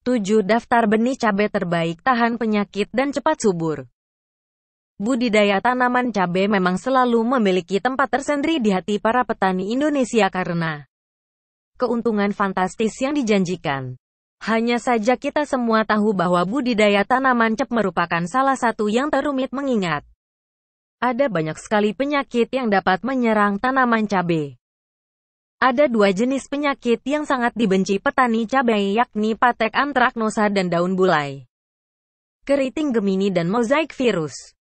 7. Daftar benih cabai terbaik tahan penyakit dan cepat subur. Budidaya tanaman cabai memang selalu memiliki tempat tersendiri di hati para petani Indonesia karena keuntungan fantastis yang dijanjikan. Hanya saja kita semua tahu bahwa budidaya tanaman cep merupakan salah satu yang terumit mengingat ada banyak sekali penyakit yang dapat menyerang tanaman cabai. Ada dua jenis penyakit yang sangat dibenci petani cabai yakni patek antraknosa dan daun bulai. Keriting Gemini dan mozaik virus.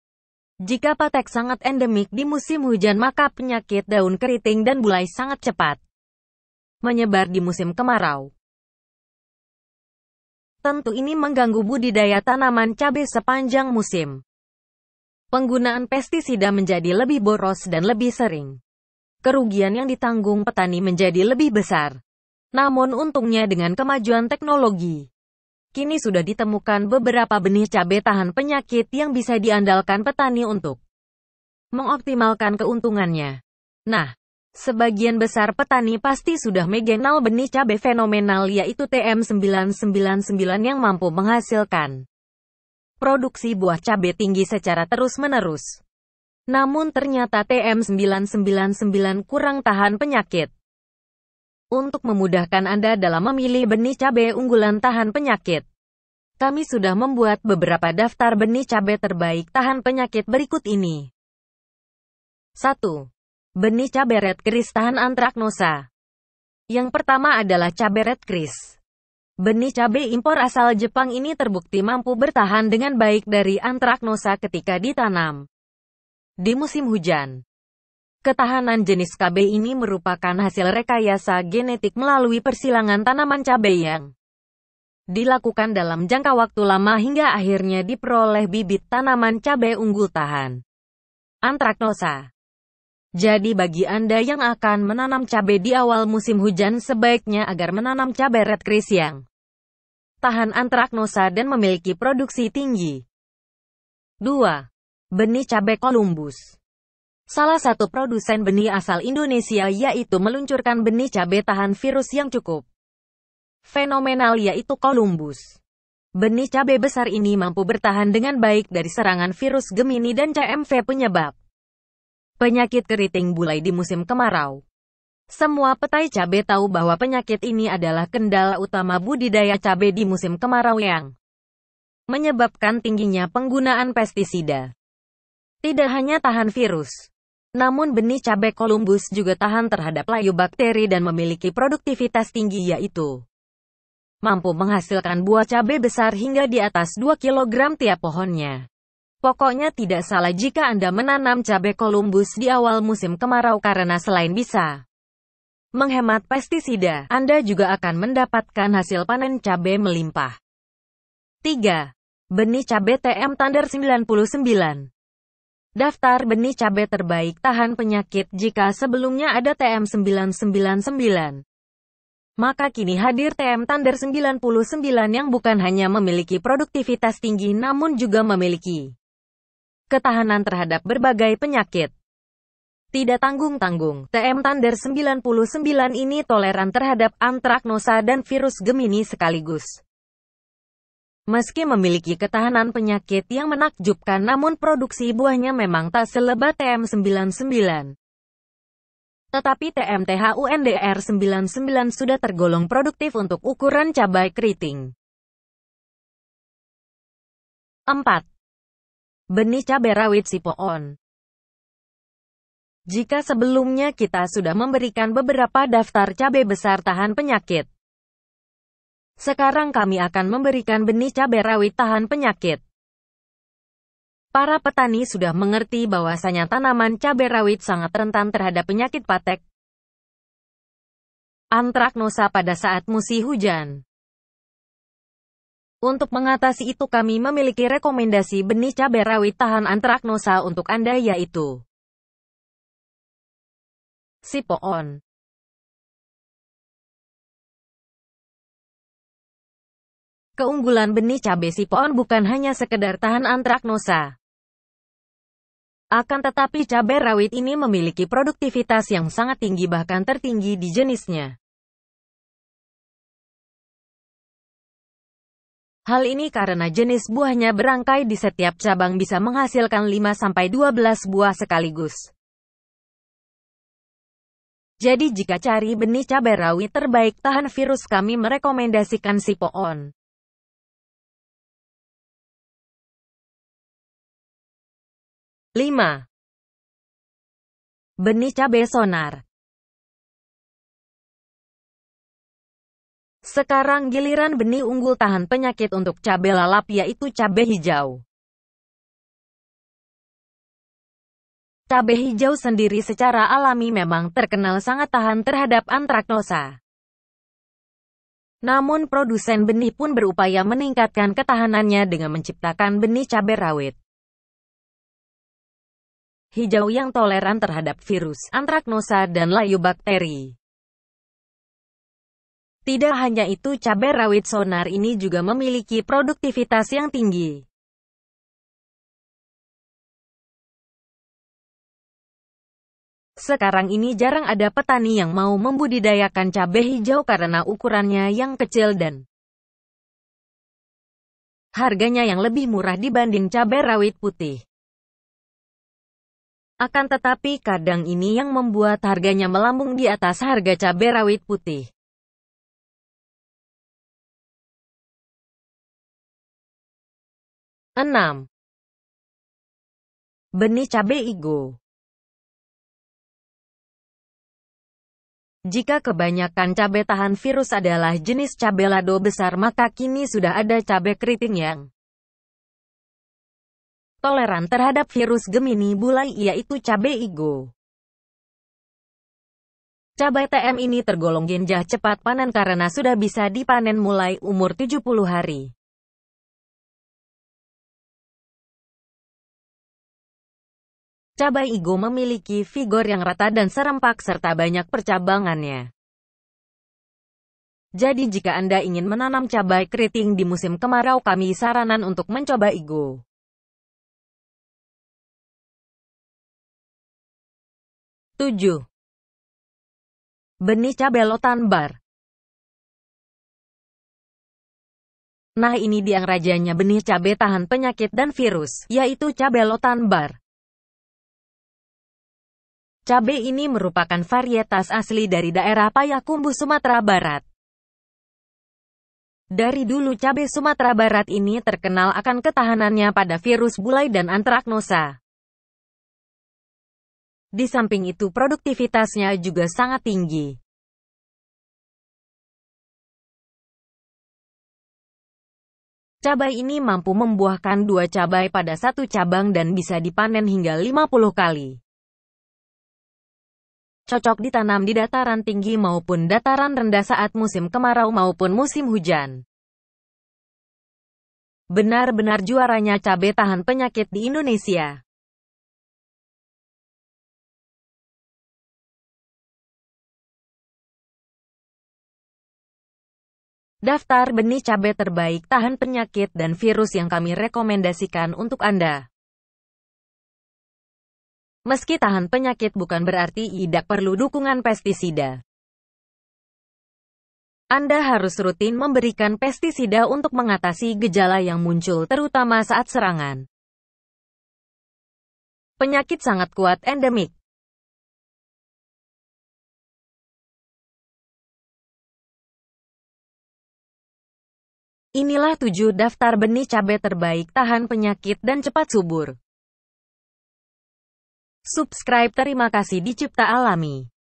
Jika patek sangat endemik di musim hujan maka penyakit daun keriting dan bulai sangat cepat menyebar di musim kemarau. Tentu ini mengganggu budidaya tanaman cabai sepanjang musim. Penggunaan pestisida menjadi lebih boros dan lebih sering kerugian yang ditanggung petani menjadi lebih besar. Namun untungnya dengan kemajuan teknologi, kini sudah ditemukan beberapa benih cabai tahan penyakit yang bisa diandalkan petani untuk mengoptimalkan keuntungannya. Nah, sebagian besar petani pasti sudah mengenal benih cabai fenomenal yaitu TM999 yang mampu menghasilkan produksi buah cabai tinggi secara terus-menerus. Namun ternyata TM999 kurang tahan penyakit. Untuk memudahkan Anda dalam memilih benih cabai unggulan tahan penyakit, kami sudah membuat beberapa daftar benih cabai terbaik tahan penyakit berikut ini. 1. Benih cabai red kris tahan antraknosa. Yang pertama adalah cabai red kris. Benih cabai impor asal Jepang ini terbukti mampu bertahan dengan baik dari antraknosa ketika ditanam di musim hujan. Ketahanan jenis KB ini merupakan hasil rekayasa genetik melalui persilangan tanaman cabai yang dilakukan dalam jangka waktu lama hingga akhirnya diperoleh bibit tanaman cabai unggul tahan antraknosa. Jadi bagi Anda yang akan menanam cabai di awal musim hujan sebaiknya agar menanam cabai red kris yang tahan antraknosa dan memiliki produksi tinggi. 2. Benih cabai Columbus Salah satu produsen benih asal Indonesia yaitu meluncurkan benih cabai tahan virus yang cukup fenomenal yaitu Columbus. Benih cabai besar ini mampu bertahan dengan baik dari serangan virus Gemini dan CMV penyebab penyakit keriting bulai di musim kemarau. Semua petai cabai tahu bahwa penyakit ini adalah kendala utama budidaya cabai di musim kemarau yang menyebabkan tingginya penggunaan pestisida. Tidak hanya tahan virus, namun benih cabai Columbus juga tahan terhadap layu bakteri dan memiliki produktivitas tinggi yaitu mampu menghasilkan buah cabai besar hingga di atas 2 kg tiap pohonnya. Pokoknya tidak salah jika Anda menanam cabai Columbus di awal musim kemarau karena selain bisa menghemat pestisida, Anda juga akan mendapatkan hasil panen cabai melimpah. 3. Benih cabai TM Tandar 99 Daftar benih cabai terbaik tahan penyakit jika sebelumnya ada TM999. Maka kini hadir TM Thunder 99 yang bukan hanya memiliki produktivitas tinggi namun juga memiliki ketahanan terhadap berbagai penyakit. Tidak tanggung-tanggung, TM Thunder 99 ini toleran terhadap antraknosa dan virus Gemini sekaligus. Meski memiliki ketahanan penyakit yang menakjubkan namun produksi buahnya memang tak selebat TM99. Tetapi TMTHUNDR99 sudah tergolong produktif untuk ukuran cabai keriting. 4. Benih cabai rawit sipoon jika sebelumnya kita sudah memberikan beberapa daftar cabai besar tahan penyakit. Sekarang kami akan memberikan benih cabai rawit tahan penyakit. Para petani sudah mengerti bahwasanya tanaman cabai rawit sangat rentan terhadap penyakit patek. Antraknosa pada saat musim hujan. Untuk mengatasi itu kami memiliki rekomendasi benih cabai rawit tahan antraknosa untuk Anda yaitu Sipoon Keunggulan benih cabai sipon bukan hanya sekedar tahan antraknosa. Akan tetapi cabai rawit ini memiliki produktivitas yang sangat tinggi bahkan tertinggi di jenisnya. Hal ini karena jenis buahnya berangkai di setiap cabang bisa menghasilkan 5-12 buah sekaligus. Jadi jika cari benih cabai rawit terbaik tahan virus kami merekomendasikan Sipoon. 5. Benih cabai sonar Sekarang giliran benih unggul tahan penyakit untuk cabai lalap yaitu cabai hijau. Cabai hijau sendiri secara alami memang terkenal sangat tahan terhadap antraknosa. Namun produsen benih pun berupaya meningkatkan ketahanannya dengan menciptakan benih cabai rawit hijau yang toleran terhadap virus, antraknosa dan layu bakteri. Tidak hanya itu cabai rawit sonar ini juga memiliki produktivitas yang tinggi. Sekarang ini jarang ada petani yang mau membudidayakan cabai hijau karena ukurannya yang kecil dan harganya yang lebih murah dibanding cabai rawit putih. Akan tetapi kadang ini yang membuat harganya melambung di atas harga cabai rawit putih. Enam, Benih cabai igo Jika kebanyakan cabai tahan virus adalah jenis cabai lado besar maka kini sudah ada cabai keriting yang Toleran terhadap virus Gemini bulai yaitu cabai igo. Cabai TM ini tergolong genjah cepat panen karena sudah bisa dipanen mulai umur 70 hari. Cabai igo memiliki figur yang rata dan serempak serta banyak percabangannya. Jadi jika Anda ingin menanam cabai keriting di musim kemarau kami saranan untuk mencoba igo. 7. Benih cabai lotan bar. Nah ini dia rajanya benih cabai tahan penyakit dan virus, yaitu cabai lotan bar. Cabai ini merupakan varietas asli dari daerah Payakumbuh, Sumatera Barat. Dari dulu cabai Sumatera Barat ini terkenal akan ketahanannya pada virus bulai dan antraknosa. Di samping itu produktivitasnya juga sangat tinggi. Cabai ini mampu membuahkan dua cabai pada satu cabang dan bisa dipanen hingga 50 kali. Cocok ditanam di dataran tinggi maupun dataran rendah saat musim kemarau maupun musim hujan. Benar-benar juaranya cabai tahan penyakit di Indonesia. Daftar benih cabai terbaik tahan penyakit dan virus yang kami rekomendasikan untuk Anda. Meski tahan penyakit bukan berarti tidak perlu dukungan pestisida. Anda harus rutin memberikan pestisida untuk mengatasi gejala yang muncul terutama saat serangan. Penyakit sangat kuat endemik. Inilah tujuh daftar benih cabai terbaik tahan penyakit dan cepat subur. Subscribe terima kasih dicipta Alami.